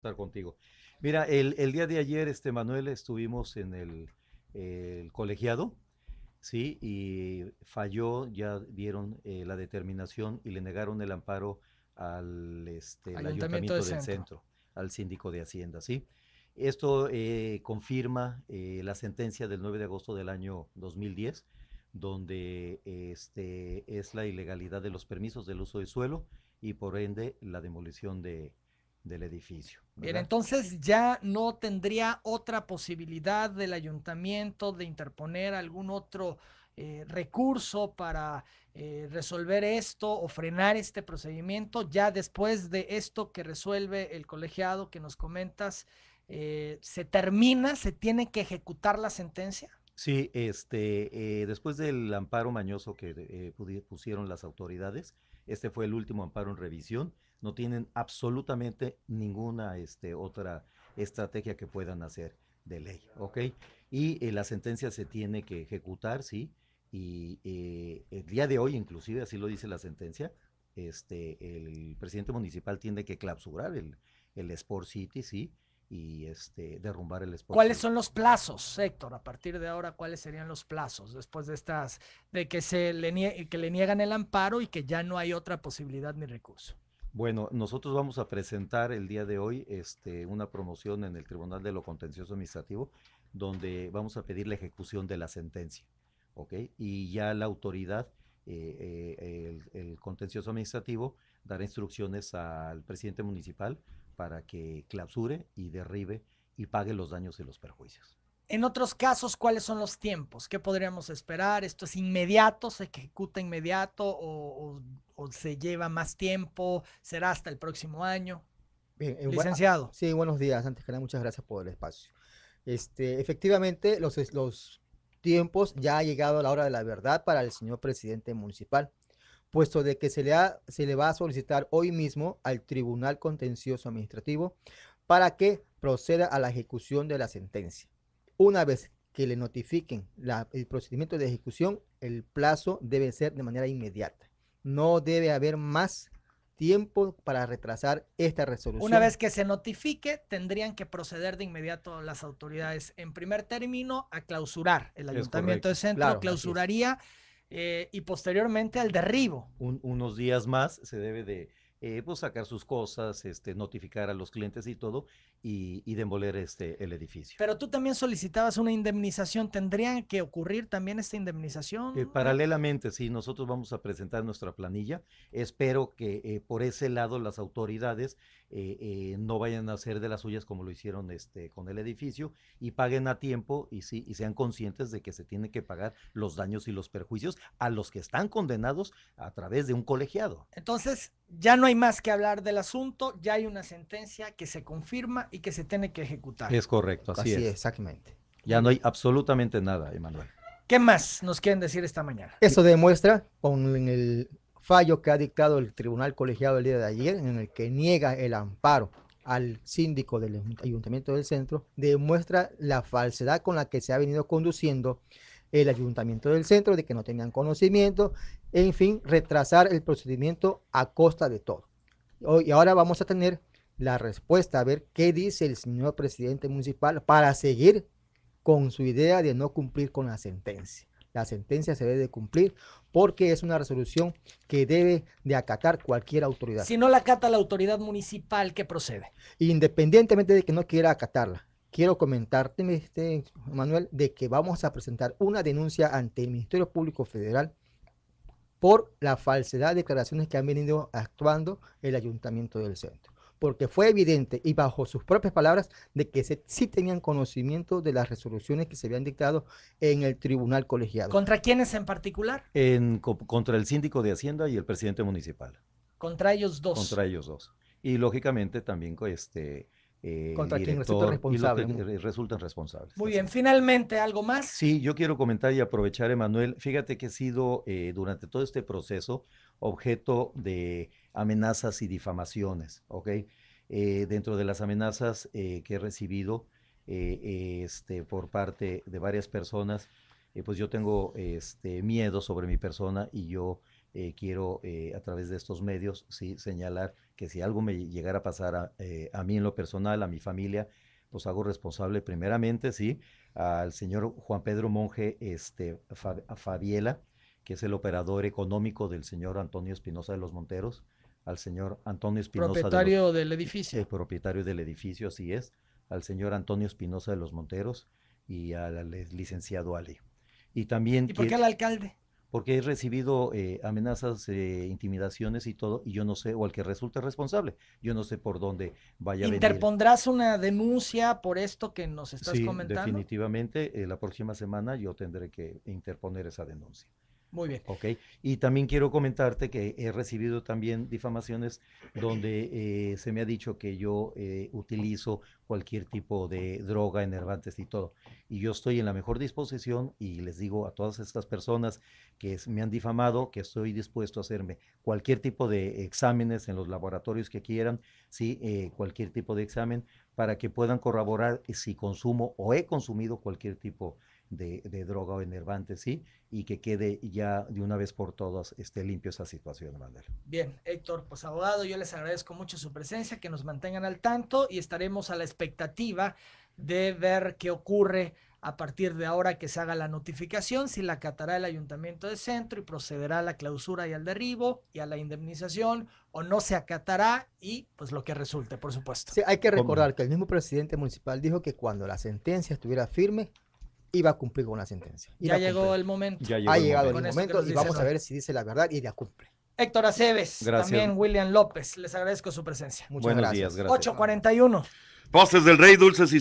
estar contigo. Mira, el, el, día de ayer, este Manuel, estuvimos en el, el colegiado, ¿sí? Y falló, ya dieron eh, la determinación y le negaron el amparo al este, ayuntamiento, del, centro. al síndico de Hacienda, ¿sí? Esto eh, confirma eh, la sentencia del 9 de agosto del año 2010, donde este, es la ilegalidad de los permisos del uso de suelo y por ende la demolición de, del edificio. Bien, entonces ya no tendría otra posibilidad del ayuntamiento de interponer algún otro eh, recurso para eh, resolver esto o frenar este procedimiento. Ya después de esto que resuelve el colegiado que nos comentas, eh, ¿se termina, se tiene que ejecutar la sentencia? Sí, este, después del amparo mañoso que pusieron las autoridades, este fue el último amparo en revisión. No tienen absolutamente ninguna este, otra estrategia que puedan hacer de ley, ¿ok? Y eh, la sentencia se tiene que ejecutar, ¿sí? Y eh, el día de hoy, inclusive, así lo dice la sentencia, este, el presidente municipal tiene que clausurar el, el Sport City, ¿sí? y este, derrumbar el espacio. ¿Cuáles son los plazos, Héctor? A partir de ahora, ¿cuáles serían los plazos después de estas, de que se le, que le niegan el amparo y que ya no hay otra posibilidad ni recurso? Bueno, nosotros vamos a presentar el día de hoy este, una promoción en el Tribunal de lo Contencioso Administrativo, donde vamos a pedir la ejecución de la sentencia, Y ya la autoridad, eh, eh, el contencioso administrativo, dará instrucciones al presidente municipal para que clausure y derribe y pague los daños y los perjuicios. En otros casos, ¿cuáles son los tiempos? ¿Qué podríamos esperar? ¿Esto es inmediato? ¿Se ejecuta inmediato o, se lleva más tiempo? ¿Será hasta el próximo año? Bien, eh, Licenciado. sí, buenos días. Antes que nada, muchas gracias por el espacio. Este, efectivamente, los, los tiempos ya ha llegado la hora de la verdad para el señor presidente municipal puesto de que se le, va a solicitar hoy mismo al Tribunal Contencioso Administrativo para que proceda a la ejecución de la sentencia. Una vez que le notifiquen el procedimiento de ejecución, el plazo debe ser de manera inmediata. No debe haber más tiempo para retrasar esta resolución. Una vez que se notifique, tendrían que proceder de inmediato las autoridades, en primer término, a clausurar. El ayuntamiento de centro clausuraría eh, y posteriormente al derribo. unos días más se debe de eh, pues sacar sus cosas, este, notificar a los clientes y todo, y, y demoler este, el edificio. Pero tú también solicitabas una indemnización, ¿tendrían que ocurrir también esta indemnización? Eh, paralelamente, sí, nosotros vamos a presentar nuestra planilla. Espero que eh, por ese lado las autoridades no vayan a hacer de las suyas como lo hicieron este, con el edificio y paguen a tiempo y, y sean conscientes de que se tienen que pagar los daños y los perjuicios a los que están condenados a través de un colegiado. Entonces, ya no hay más que hablar del asunto, ya hay una sentencia que se confirma y que se tiene que ejecutar. Es correcto, así, así es. Exactamente. Ya no hay absolutamente nada, Emanuel. ¿Qué más nos quieren decir esta mañana? Eso demuestra con el fallo que ha dictado el Tribunal Colegiado el día de ayer, en el que niega el amparo al síndico del Ayuntamiento del Centro, demuestra la falsedad con la que se ha venido conduciendo el ayuntamiento del centro, de que no tenían conocimiento, en fin, retrasar el procedimiento a costa de todo. Y ahora vamos a tener la respuesta, a ver qué dice el señor presidente municipal para seguir con su idea de no cumplir con la sentencia. La sentencia se debe de cumplir porque es una resolución que debe de acatar cualquier autoridad. Si no la acata la autoridad municipal, ¿qué procede? Independientemente de que no quiera acatarla quiero comentarte, Manuel, de que vamos a presentar una denuncia ante el Ministerio Público Federal por la falsedad de declaraciones que han venido actuando el Ayuntamiento del Centro. Porque fue evidente y bajo sus propias palabras de que sí tenían conocimiento de las resoluciones que se habían dictado en el tribunal colegiado. ¿Contra quiénes en particular? En, contra el síndico de Hacienda y el presidente municipal. Contra ellos dos. Contra ellos dos. Y lógicamente también con este, eh, Contra quien Y resultan responsables. Muy bien, finalmente, ¿algo más? Sí, yo quiero comentar y aprovechar, Emanuel. Fíjate que he sido eh, durante todo este proceso objeto de amenazas y difamaciones, ¿ok? Eh, dentro de las amenazas eh, que he recibido este, por parte de varias personas, pues yo tengo este, miedo sobre mi persona y yo eh, quiero eh, a través de estos medios sí, señalar que si algo me llegara a pasar eh, a, mí en lo personal, a mi familia, pues hago responsable primeramente, sí, al señor Juan Pedro Monje este, Fabiela, que es el operador económico del señor Antonio Espinosa de los Monteros, al señor Antonio Espinosa. Propietario del edificio. El propietario del edificio, así es, al señor Antonio Espinosa de los Monteros y al, licenciado Ale. Y también. ¿Y por qué al alcalde? porque he recibido eh, amenazas, eh, intimidaciones y todo, y yo no sé, o al que resulte responsable, yo no sé por dónde vaya a venir. ¿Interpondrás una denuncia por esto que nos estás comentando? Definitivamente, eh, la próxima semana yo tendré que interponer esa denuncia. Muy bien. Ok. Y también quiero comentarte que he recibido también difamaciones donde eh, se me ha dicho que yo eh, utilizo cualquier tipo de droga, enervantes y todo. Y yo estoy en la mejor disposición y les digo a todas estas personas que me han difamado que estoy dispuesto a hacerme cualquier tipo de exámenes en los laboratorios que quieran, sí, eh, cualquier tipo de examen para que puedan corroborar si consumo o he consumido cualquier tipo de de, droga o enervantes, ¿sí? Y que quede ya de una vez por todas esté limpio esa situación, Manuel. Bien, Héctor, pues abogado, yo les agradezco mucho su presencia, que nos mantengan al tanto y estaremos a la expectativa de ver qué ocurre a partir de ahora que se haga la notificación, si la acatará el ayuntamiento de centro y procederá a la clausura y al derribo y a la indemnización o no se acatará y pues lo que resulte, por supuesto. Sí, hay que recordar que el mismo presidente municipal dijo que cuando la sentencia estuviera firme, iba a cumplir con una sentencia. Ya llegó el momento. Ya llegó ha llegado el momento, y vamos a ver si dice la verdad y ya cumple. Héctor Aceves, gracias. también William López, les agradezco su presencia. Muchas Buenos gracias. días, gracias. 841. Voces del Rey, dulces y